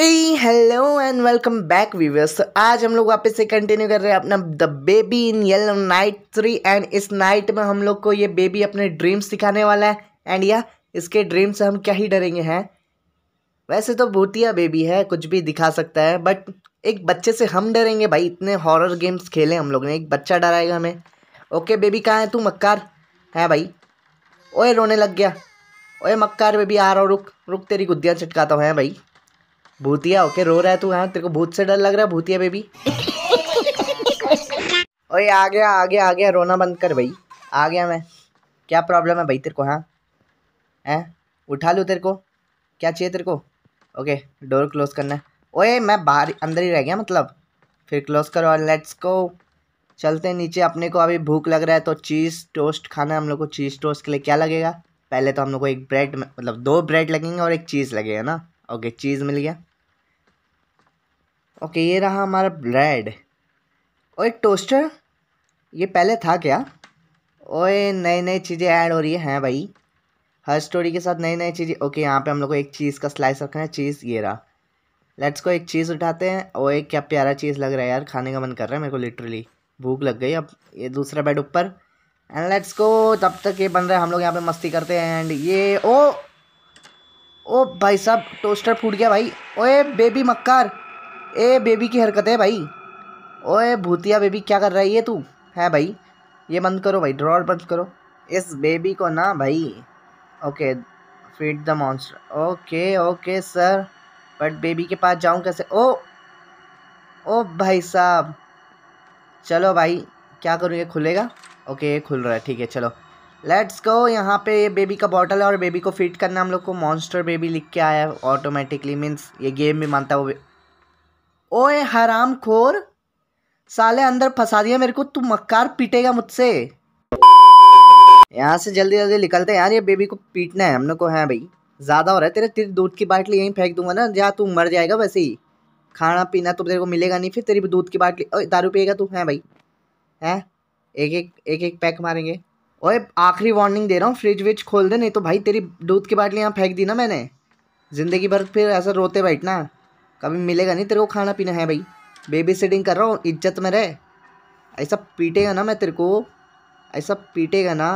hello and welcome back viewers तो आज हम लोग वापस से कंटिन्यू कर रहे हैं अपना the baby in yellow night three and इस नाइट में हम लोग को ये बेबी अपने ड्रीम्स दिखाने वाला है एंड या इसके ड्रीम्स से हम क्या ही डरेंगे हैं वैसे तो भूतिया बेबी है कुछ भी दिखा सकता है बट एक बच्चे से हम डरेंगे भाई इतने हॉरर गेम्स खेले हम लोग ने एक बच्चा डराएगा हमें ओके बेबी कहाँ है तू मक्कार है भाई ओए रोने लग गया ओए मक्कार बेबी आ रहा हूँ रुक रुक तेरी गुद्दियाँ चटकाता हूँ है भाई भूतिया ओके रो रहा है तू हाँ तेरे को भूत से डर लग रहा है भूतिया बेबी ओए आ गया आ गया आ गया रोना बंद कर भाई आ गया मैं क्या प्रॉब्लम है भाई तेरे को हाँ हैं उठा लूँ तेरे को क्या चाहिए तेरे को ओके डोर क्लोज करना है ओए मैं बाहर अंदर ही रह गया मतलब फिर क्लोज करो और लेट्स को चलते नीचे अपने को अभी भूख लग रहा है तो चीज़ टोस्ट खाना है हम लोग को चीज़ टोस्ट के लिए क्या लगेगा पहले तो हम लोग को एक ब्रेड मतलब दो ब्रेड लगेंगे और एक चीज़ लगेगा ना ओके चीज़ मिल गया ओके ये रहा हमारा ब्रेड और एक टोस्टर ये पहले था क्या ओए नई नई चीज़ें ऐड हो रही हैं भाई हर स्टोरी के साथ नई नई चीज़ें ओके यहाँ पे हम लोग को एक चीज़ का स्लाइस रखना है चीज़ ये रहा लेट्स को एक चीज़ उठाते हैं और एक क्या प्यारा चीज़ लग रहा है यार खाने का मन कर रहा है मेरे को लिटरली भूख लग गई अब ये दूसरा बेड ऊपर एंड लेट्स को तब तक ये बन रहा है हम लोग यहाँ पर मस्ती करते हैं एंड ये ओ ओ भाई साहब टोस्टर फूट गया भाई ओए बेबी मक्कार ए बेबी की हरकत है भाई ओए भूतिया बेबी क्या कर रही है तू है भाई ये बंद करो भाई ड्रॉर बंद करो इस बेबी को ना भाई okay feed the monster okay okay sir but baby के पास जाऊँ कैसे ओ ओ भाई साहब चलो भाई क्या करूँ ये खुलेगा ओके ये खुल रहा है ठीक है चलो लेट्स गो यहाँ पे ये बेबी का बॉटल है और बेबी को फिट करना हम लोग को मॉन्स्टर बेबी लिख के आया है ऑटोमेटिकली मीन्स ये गेम भी मानता है वो ओए हराम खोर साले अंदर फंसा दिया मेरे को तू मक्कार पीटेगा मुझसे यहाँ से जल्दी जल्दी निकलते यार ये बेबी को पीटना है हमने को है भाई ज़्यादा हो रहा है तेरे तेरी दूध की बाटली यहीं फेंक दूंगा ना जहाँ तू मर जाएगा वैसे ही खाना पीना तो तेरे को मिलेगा नहीं फिर तेरी दूध की बाटली दारू पिएगा तू है भाई है एक एक एक एक पैक मारेंगे ओए आखिरी वार्निंग दे रहा हूँ फ्रिज विज खोल दे नहीं तो भाई तेरी दूध की बाटली यहाँ फेंक दी ना मैंने ज़िंदगी भर फिर ऐसा रोते बैठना कभी मिलेगा नहीं तेरे को खाना पीना है भाई बेबी सीटिंग कर रहा हूँ इज्जत में रह ऐसा पीटेगा ना मैं तेरे को ऐसा पीटेगा ना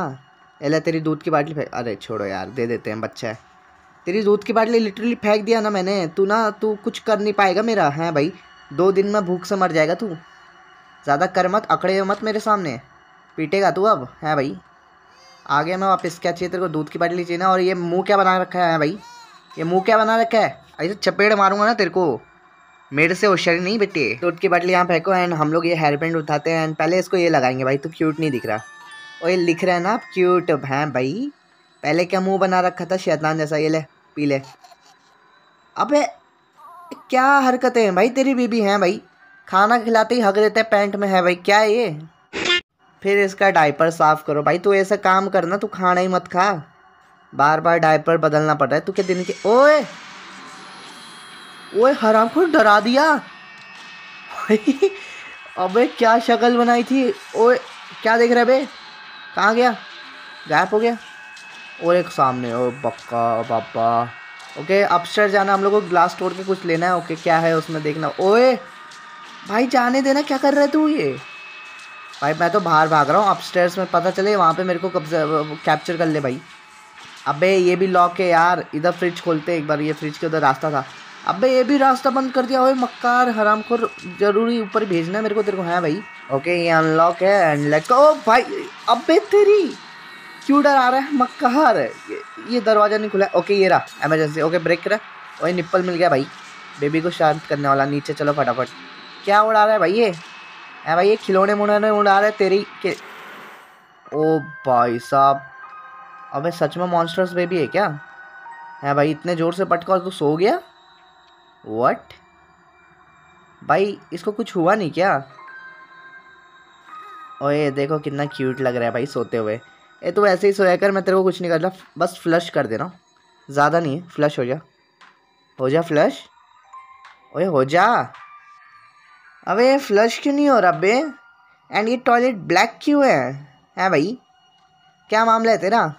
एला तेरी दूध की बाटली फेंक अरे छोड़ो यार दे देते हैं बच्चा तेरी दूध की बाटली लिटरली फेंक दिया ना मैंने तू ना तू कुछ कर नहीं पाएगा मेरा है भाई दो दिन में भूख से मर जाएगा तू ज़्यादा कर मत अकड़े मत मेरे सामने पीटेगा तू अब है भाई आ गया मैं वापस क्या चाहिए तेरे को दूध की बाटली चाहिए ना और ये मुँह क्या बना रखा है भाई ये मुँह क्या बना रखा है ऐसे चपेड़ तो मारूंगा ना तेरे को मेरे से होशियारी नहीं बेटे तो उठ के बाटली यहाँ फेंको एंड हम लोग ये हेयर बैंड उठाते हैं एंड पहले इसको ये लगाएंगे भाई तू क्यूट नहीं दिख रहा और ये लिख रहे हैं ना आप क्यूट हैं भाई पहले क्या मुंह बना रखा था शैतान जैसा ये ले पी ले अबे क्या हरकतें हैं भाई तेरी बीबी हैं भाई खाना खिलाते ही हक देते हैं पैंट में है भाई क्या है ये फिर इसका डायपर साफ़ करो भाई तू ऐसा काम करना तू खाना ही मत खा बार बार डायपर बदलना पड़ रहा है तू क्या दिन के ओए वो हराम को डरा दिया अबे क्या शक्ल बनाई थी ओए क्या देख रहे बे कहाँ गया गायब हो गया और एक सामने ओ बक्का बाबा ओके अपस्टर जाना हम लोग को ग्लास तोड़ के कुछ लेना है ओके क्या है उसमें देखना ओए भाई जाने देना क्या कर रहे तू ये भाई मैं तो बाहर भाग रहा हूँ अपस्टेयर्स में पता चले वहाँ पे मेरे को कब्जा कैप्चर कर ले भाई अबे ये भी लॉक है यार इधर फ्रिज खोलते एक बार ये फ्रिज के उधर रास्ता था अबे ये भी रास्ता बंद कर दिया मक्कार हराम को जरूरी ऊपर भेजना है मेरे को तेरे को है भाई ओके ये अनलॉक है अनलॉक ओ oh, भाई अबे तेरी क्यों डर आ रहा है मक्कार ये दरवाज़ा नहीं खुला ओके ये रहा एमरजेंसी ओके ब्रेक करा वही निप्पल मिल गया भाई बेबी को शांत करने वाला नीचे चलो फटाफट क्या उड़ा रहा है भाई ये है भाई ये खिलौने मुड़ाने उड़ा रहे तेरी के ओ oh, भाई साहब अबे सच में मॉन्स्टर्स बेबी है क्या है भाई इतने ज़ोर से पटका और तू सो गया वट भाई इसको कुछ हुआ नहीं क्या ओए देखो कितना क्यूट लग रहा है भाई सोते हुए ए तो ऐसे ही सोया कर मैं तेरे को कुछ नहीं कर रहा बस फ्लश कर देना ज़्यादा नहीं है फ्लश हो जा हो जा फ्लश ओए हो जा अबे फ्लश क्यों नहीं हो रहा अबे एंड ये टॉयलेट ब्लैक क्यों है हैं भाई क्या मामला है तेरा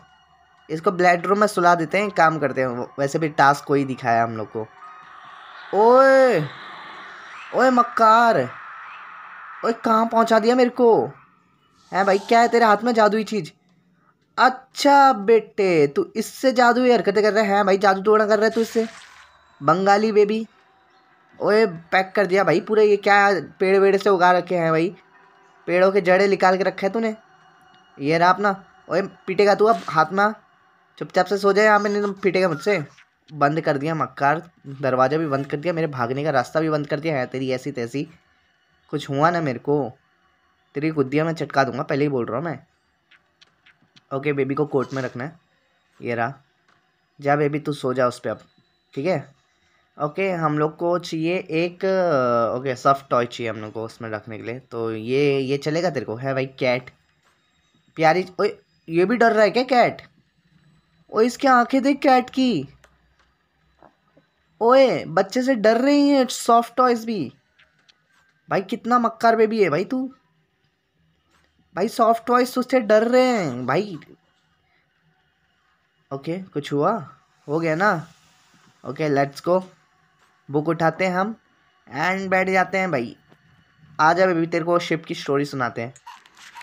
इसको रूम में सुला देते हैं काम करते हैं वैसे भी टास्क कोई दिखाया हम लोग को ओए ओए मक्कार ओए कहाँ पहुँचा दिया मेरे को है भाई क्या है तेरे हाथ में जादुई चीज़ अच्छा बेटे तू इससे जादुई हरकतें कर रहे हैं भाई जादू टोड़ा कर रहे तू इससे बंगाली बेबी ओए पैक कर दिया भाई पूरे ये क्या पेड़ वेड़ से उगा रखे हैं भाई पेड़ों के जड़े निकाल के रखे हैं तूने ये रहा अपना ओए पीटेगा तू अब हाथ में चुपचाप से सो जाए यहाँ पे नहीं तो पीटेगा मुझसे बंद कर दिया मक्कार दरवाज़ा भी बंद कर दिया मेरे भागने का रास्ता भी बंद कर दिया है तेरी ऐसी तैसी कुछ हुआ ना मेरे को तेरी गुद्दिया मैं चटका दूंगा पहले ही बोल रहा हूँ मैं ओके बेबी को कोर्ट में रखना है ये रहा जा बेबी तू सो जा उस पर अब ठीक है ओके हम लोग को चाहिए एक ओके सॉफ्ट टॉय चाहिए हम लोग को उसमें रखने के लिए तो ये ये चलेगा तेरे को है भाई कैट प्यारी ओ ये भी डर रहा है क्या कैट ओ इसकी आंखें देख कैट की ओए बच्चे से डर रही हैं सॉफ्ट टॉयज भी भाई कितना मक्कार बेबी है भाई तू भाई सॉफ्ट टॉयज उससे डर रहे हैं भाई ओके कुछ हुआ हो गया ना ओके लेट्स गो बुक उठाते हैं हम एंड बैठ जाते हैं भाई आ जा बेबी तेरे को शिप की स्टोरी सुनाते हैं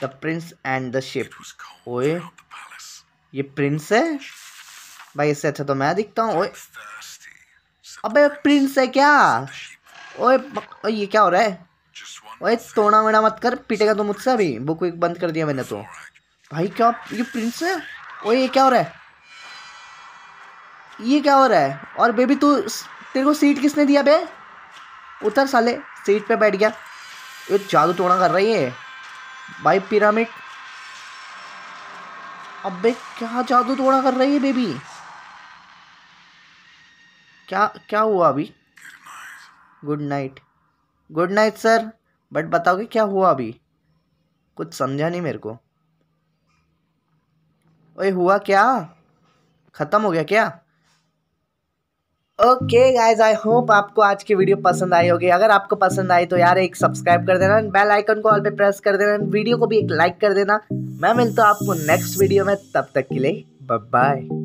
the prince and the ship ओए ये प्रिंस है भाई इससे अच्छा तो मैं दिखता हूँ ओए अबे प्रिंस है क्या ओए ये क्या हो रहा है ओए तोड़ा मेड़ा मत कर पीटेगा तो मुझसे अभी बुक एक बंद कर दिया मैंने तो भाई क्या ये प्रिंस है ओए ये क्या हो रहा है ये क्या हो रहा है और बेबी तू तेरे को सीट किसने दिया बे उतर साले सीट पे बैठ गया ये जादू तोड़ा कर रही है भाई पिरामिड अबे क्या जादू तोड़ा कर रही है बेबी क्या क्या हुआ अभी good night good night sir but बताओगे क्या हुआ अभी कुछ समझा नहीं मेरे को ओए हुआ क्या ख़त्म हो गया क्या ओके गाइज आई होप आपको आज की वीडियो पसंद आई होगी अगर आपको पसंद आई तो यार एक सब्सक्राइब कर देना बेल आइकन को ऑल पे प्रेस कर देना वीडियो को भी एक लाइक कर देना मैं मिलता हूँ आपको नेक्स्ट वीडियो में तब तक के लिए बाय